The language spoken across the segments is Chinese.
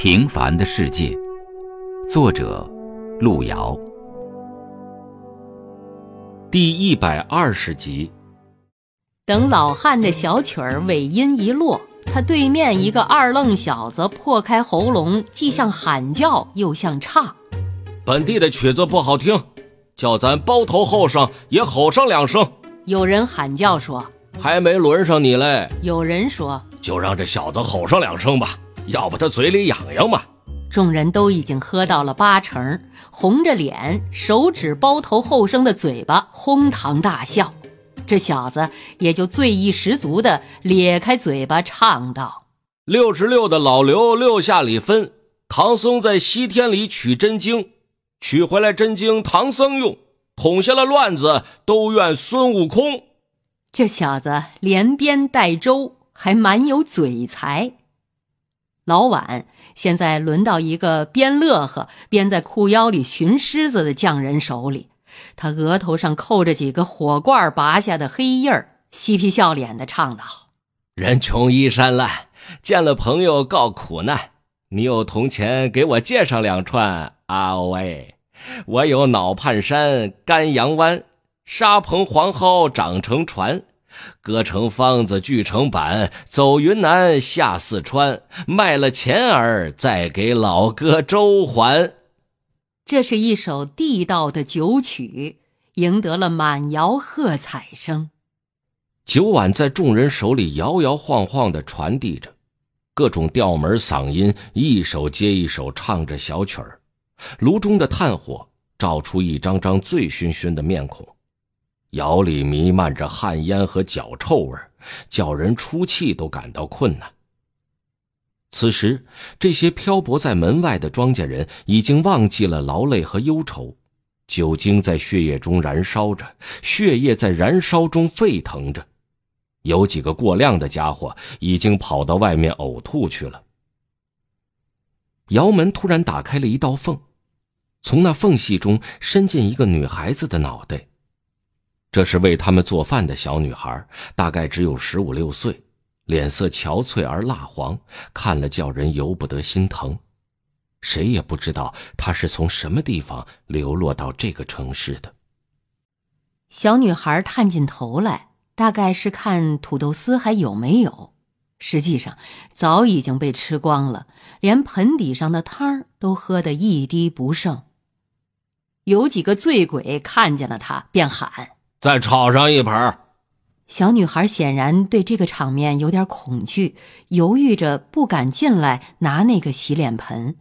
《平凡的世界》，作者路遥，第一百二十集。等老汉的小曲儿尾音一落，他对面一个二愣小子破开喉咙，既像喊叫又像唱。本地的曲子不好听，叫咱包头后生也吼上两声。有人喊叫说：“还没轮上你嘞。”有人说：“就让这小子吼上两声吧。”要不他嘴里痒痒嘛？众人都已经喝到了八成，红着脸，手指包头后生的嘴巴，哄堂大笑。这小子也就醉意十足的咧开嘴巴唱道：“六十六的老刘，六下里分。唐僧在西天里取真经，取回来真经，唐僧用，捅下了乱子，都怨孙悟空。”这小子连编带周，还蛮有嘴才。老晚，现在轮到一个边乐呵边在裤腰里寻狮子的匠人手里。他额头上扣着几个火罐拔下的黑印儿，嬉皮笑脸地唱道：“人穷衣衫烂，见了朋友告苦难。你有铜钱给我借上两串啊？喂，我有脑畔山、干阳湾、沙蓬黄蒿长成船。”歌成方子锯成板，走云南下四川，卖了钱儿再给老哥周还。这是一首地道的酒曲，赢得了满窑喝彩声。酒碗在众人手里摇摇晃晃地传递着，各种调门嗓音，一首接一首唱着小曲儿。炉中的炭火照出一张张醉醺醺的面孔。窑里弥漫着汗烟和脚臭味，叫人出气都感到困难。此时，这些漂泊在门外的庄稼人已经忘记了劳累和忧愁，酒精在血液中燃烧着，血液在燃烧中沸腾着。有几个过量的家伙已经跑到外面呕吐去了。窑门突然打开了一道缝，从那缝隙中伸进一个女孩子的脑袋。这是为他们做饭的小女孩，大概只有十五六岁，脸色憔悴而蜡黄，看了叫人由不得心疼。谁也不知道她是从什么地方流落到这个城市的。小女孩探进头来，大概是看土豆丝还有没有，实际上早已经被吃光了，连盆底上的汤都喝得一滴不剩。有几个醉鬼看见了她，便喊。再炒上一盆。小女孩显然对这个场面有点恐惧，犹豫着不敢进来拿那个洗脸盆。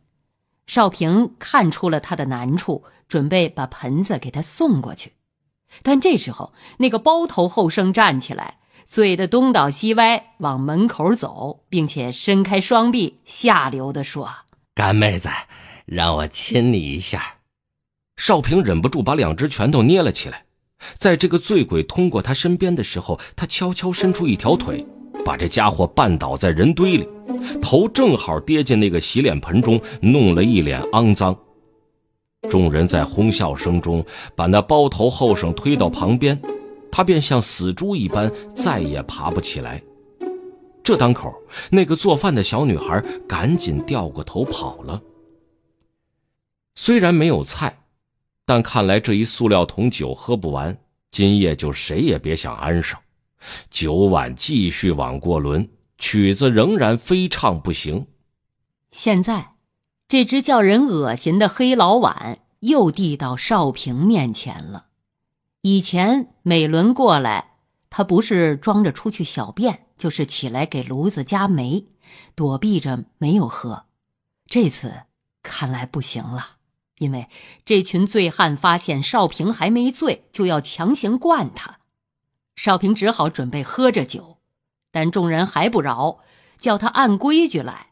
少平看出了她的难处，准备把盆子给她送过去。但这时候，那个包头后生站起来，嘴的东倒西歪，往门口走，并且伸开双臂，下流地说：“干妹子，让我亲你一下。”少平忍不住把两只拳头捏了起来。在这个醉鬼通过他身边的时候，他悄悄伸出一条腿，把这家伙绊倒在人堆里，头正好跌进那个洗脸盆中，弄了一脸肮脏。众人在哄笑声中把那包头后生推到旁边，他便像死猪一般再也爬不起来。这当口，那个做饭的小女孩赶紧掉过头跑了。虽然没有菜。但看来这一塑料桶酒喝不完，今夜就谁也别想安生。酒碗继续往过轮，曲子仍然非唱不行。现在，这只叫人恶心的黑老碗又递到少平面前了。以前每轮过来，他不是装着出去小便，就是起来给炉子加煤，躲避着没有喝。这次看来不行了。因为这群醉汉发现少平还没醉，就要强行灌他，少平只好准备喝着酒，但众人还不饶，叫他按规矩来，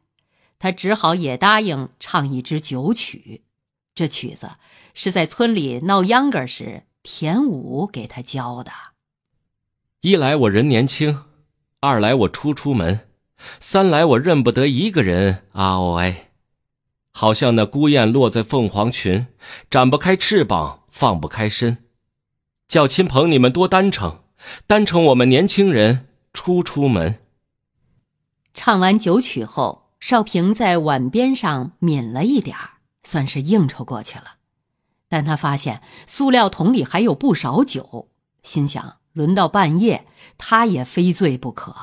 他只好也答应唱一支酒曲。这曲子是在村里闹秧歌时田五给他教的。一来我人年轻，二来我出出门，三来我认不得一个人啊哦哎。好像那孤雁落在凤凰群，展不开翅膀，放不开身，叫亲朋你们多担承，担承我们年轻人出出门。唱完酒曲后，少平在碗边上抿了一点儿，算是应酬过去了。但他发现塑料桶里还有不少酒，心想轮到半夜，他也非醉不可，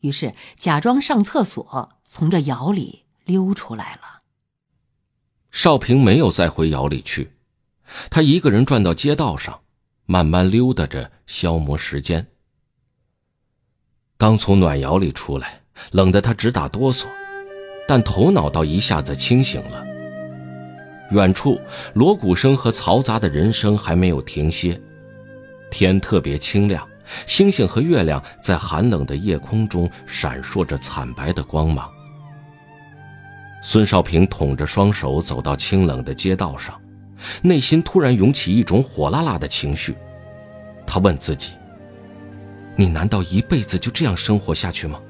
于是假装上厕所，从这窑里溜出来了。少平没有再回窑里去，他一个人转到街道上，慢慢溜达着消磨时间。刚从暖窑里出来，冷得他直打哆嗦，但头脑倒一下子清醒了。远处锣鼓声和嘈杂的人声还没有停歇，天特别清亮，星星和月亮在寒冷的夜空中闪烁着惨白的光芒。孙少平捧着双手走到清冷的街道上，内心突然涌起一种火辣辣的情绪。他问自己：“你难道一辈子就这样生活下去吗？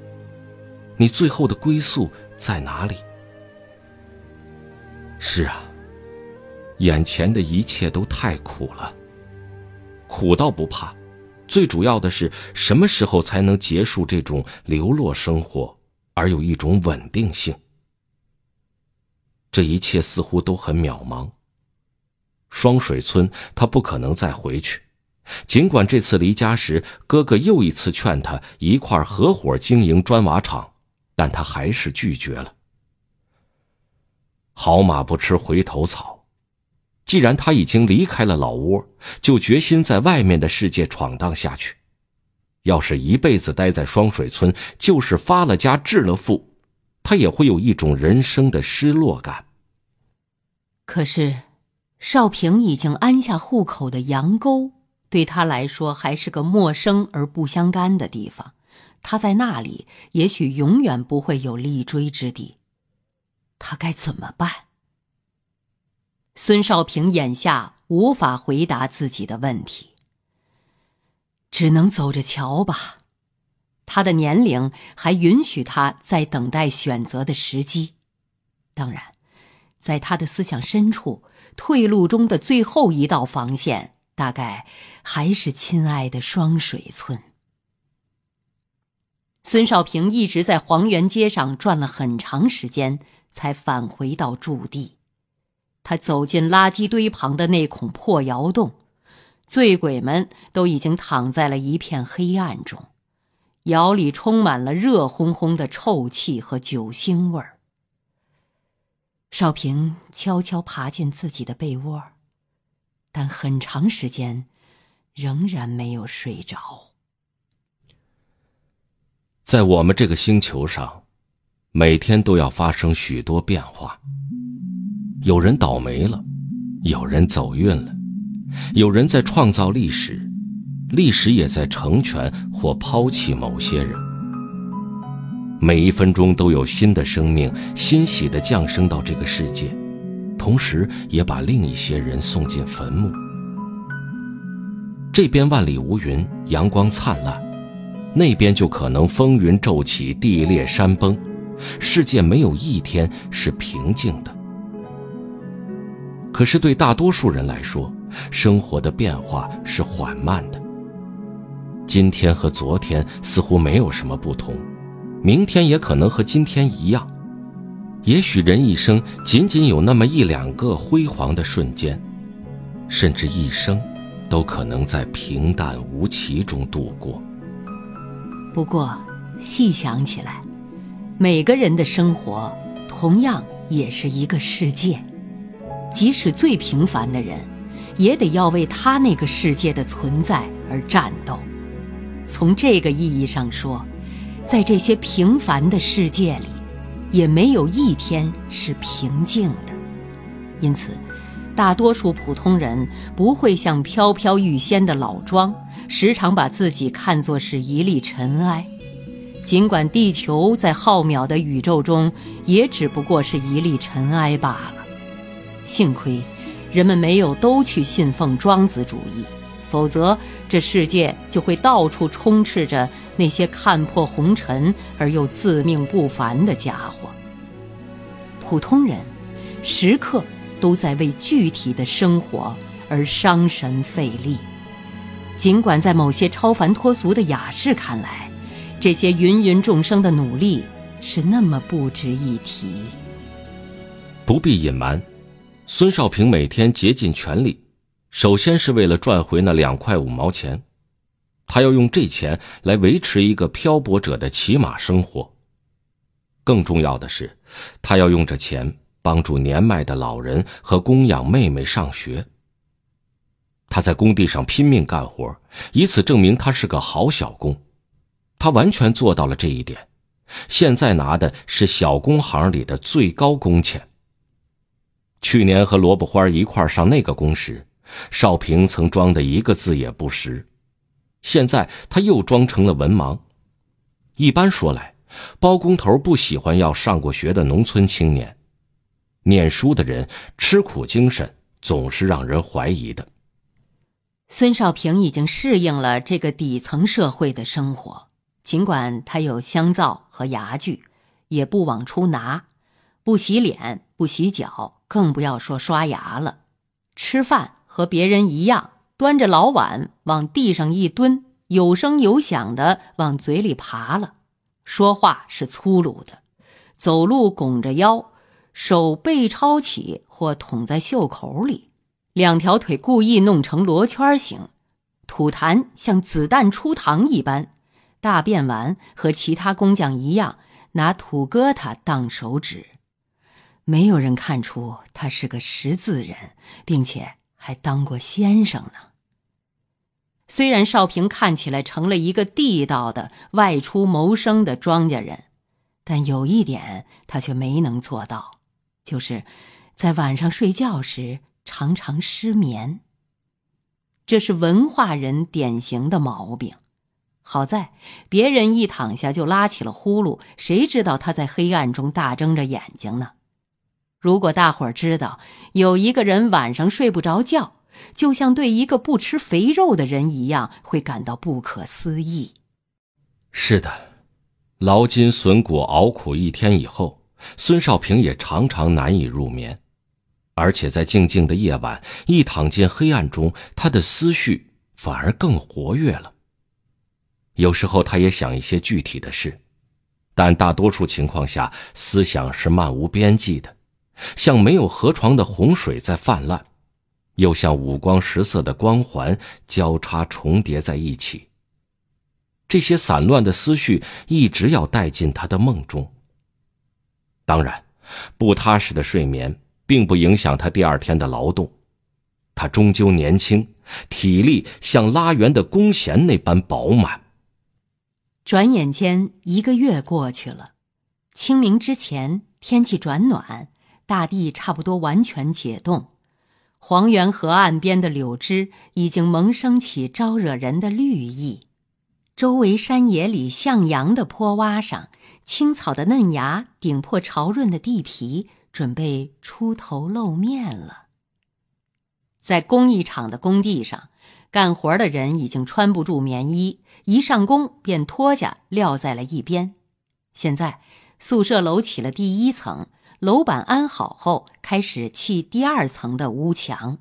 你最后的归宿在哪里？”是啊，眼前的一切都太苦了。苦倒不怕，最主要的是什么时候才能结束这种流落生活，而有一种稳定性？这一切似乎都很渺茫。双水村，他不可能再回去。尽管这次离家时，哥哥又一次劝他一块合伙经营砖瓦厂，但他还是拒绝了。好马不吃回头草，既然他已经离开了老窝，就决心在外面的世界闯荡下去。要是一辈子待在双水村，就是发了家、致了富，他也会有一种人生的失落感。可是，少平已经安下户口的羊沟，对他来说还是个陌生而不相干的地方。他在那里也许永远不会有立锥之地。他该怎么办？孙少平眼下无法回答自己的问题，只能走着瞧吧。他的年龄还允许他在等待选择的时机，当然。在他的思想深处，退路中的最后一道防线，大概还是亲爱的双水村。孙少平一直在黄原街上转了很长时间，才返回到驻地。他走进垃圾堆旁的那孔破窑洞，醉鬼们都已经躺在了一片黑暗中，窑里充满了热烘烘的臭气和酒腥味儿。少平悄悄爬进自己的被窝，但很长时间仍然没有睡着。在我们这个星球上，每天都要发生许多变化：有人倒霉了，有人走运了，有人在创造历史，历史也在成全或抛弃某些人。每一分钟都有新的生命欣喜的降生到这个世界，同时也把另一些人送进坟墓。这边万里无云，阳光灿烂，那边就可能风云骤起，地裂山崩。世界没有一天是平静的。可是对大多数人来说，生活的变化是缓慢的。今天和昨天似乎没有什么不同。明天也可能和今天一样，也许人一生仅仅有那么一两个辉煌的瞬间，甚至一生都可能在平淡无奇中度过。不过，细想起来，每个人的生活同样也是一个世界，即使最平凡的人，也得要为他那个世界的存在而战斗。从这个意义上说。在这些平凡的世界里，也没有一天是平静的。因此，大多数普通人不会像飘飘欲仙的老庄，时常把自己看作是一粒尘埃。尽管地球在浩渺的宇宙中也只不过是一粒尘埃罢了。幸亏，人们没有都去信奉庄子主义。否则，这世界就会到处充斥着那些看破红尘而又自命不凡的家伙。普通人，时刻都在为具体的生活而伤神费力，尽管在某些超凡脱俗的雅士看来，这些芸芸众生的努力是那么不值一提。不必隐瞒，孙少平每天竭尽全力。首先是为了赚回那两块五毛钱，他要用这钱来维持一个漂泊者的骑马生活。更重要的是，他要用这钱帮助年迈的老人和供养妹妹上学。他在工地上拼命干活，以此证明他是个好小工。他完全做到了这一点，现在拿的是小工行里的最高工钱。去年和萝卜花一块上那个工时。少平曾装的一个字也不识，现在他又装成了文盲。一般说来，包工头不喜欢要上过学的农村青年。念书的人吃苦精神总是让人怀疑的。孙少平已经适应了这个底层社会的生活，尽管他有香皂和牙具，也不往出拿，不洗脸，不洗脚，更不要说刷牙了。吃饭。和别人一样，端着老碗往地上一蹲，有声有响的往嘴里爬了。说话是粗鲁的，走路拱着腰，手背抄起或捅在袖口里，两条腿故意弄成罗圈形，吐痰像子弹出膛一般。大便完和其他工匠一样，拿土疙瘩当手指。没有人看出他是个识字人，并且。还当过先生呢。虽然少平看起来成了一个地道的外出谋生的庄稼人，但有一点他却没能做到，就是，在晚上睡觉时常常失眠。这是文化人典型的毛病。好在别人一躺下就拉起了呼噜，谁知道他在黑暗中大睁着眼睛呢？如果大伙儿知道有一个人晚上睡不着觉，就像对一个不吃肥肉的人一样，会感到不可思议。是的，劳筋损骨、熬苦一天以后，孙少平也常常难以入眠，而且在静静的夜晚，一躺进黑暗中，他的思绪反而更活跃了。有时候他也想一些具体的事，但大多数情况下，思想是漫无边际的。像没有河床的洪水在泛滥，又像五光十色的光环交叉重叠在一起。这些散乱的思绪一直要带进他的梦中。当然，不踏实的睡眠并不影响他第二天的劳动。他终究年轻，体力像拉圆的弓弦那般饱满。转眼间一个月过去了，清明之前天气转暖。大地差不多完全解冻，黄源河岸边的柳枝已经萌生起招惹人的绿意，周围山野里向阳的坡洼上，青草的嫩芽顶破潮润的地皮，准备出头露面了。在工艺厂的工地上，干活的人已经穿不住棉衣，一上工便脱下撂在了一边。现在，宿舍楼起了第一层。楼板安好后，开始砌第二层的屋墙。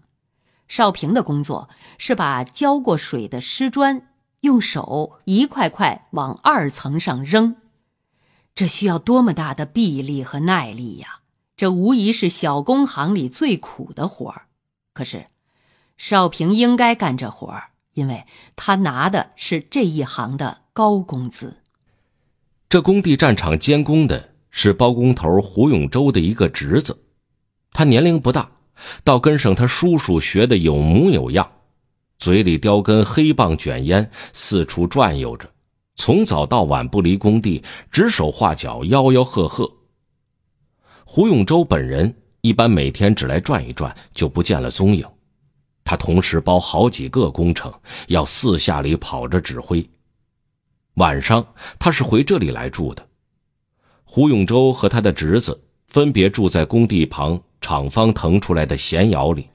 少平的工作是把浇过水的湿砖用手一块块往二层上扔，这需要多么大的臂力和耐力呀！这无疑是小工行里最苦的活儿。可是，少平应该干这活儿，因为他拿的是这一行的高工资。这工地战场监工的。是包工头胡永洲的一个侄子，他年龄不大，倒跟上他叔叔学的有模有样，嘴里叼根黑棒卷烟，四处转悠着，从早到晚不离工地，指手画脚，吆吆喝喝。胡永洲本人一般每天只来转一转，就不见了踪影，他同时包好几个工程，要四下里跑着指挥。晚上他是回这里来住的。胡永洲和他的侄子分别住在工地旁厂方腾出来的闲窑里，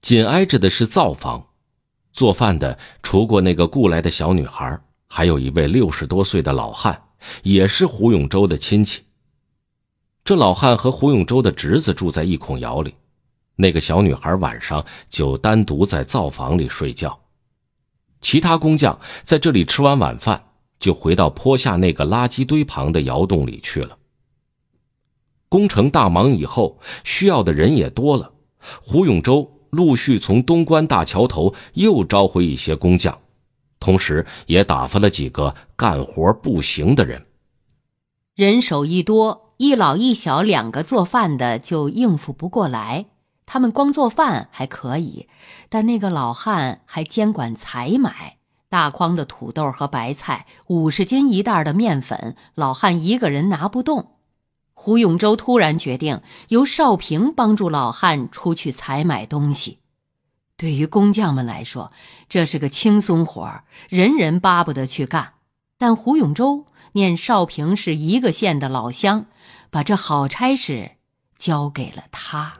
紧挨着的是灶房，做饭的除过那个雇来的小女孩，还有一位六十多岁的老汉，也是胡永洲的亲戚。这老汉和胡永洲的侄子住在一孔窑里，那个小女孩晚上就单独在灶房里睡觉，其他工匠在这里吃完晚饭。就回到坡下那个垃圾堆旁的窑洞里去了。工程大忙以后，需要的人也多了。胡永洲陆续从东关大桥头又召回一些工匠，同时也打发了几个干活不行的人。人手一多，一老一小两个做饭的就应付不过来。他们光做饭还可以，但那个老汉还监管采买。大筐的土豆和白菜，五十斤一袋的面粉，老汉一个人拿不动。胡永洲突然决定由少平帮助老汉出去采买东西。对于工匠们来说，这是个轻松活儿，人人巴不得去干。但胡永洲念少平是一个县的老乡，把这好差事交给了他。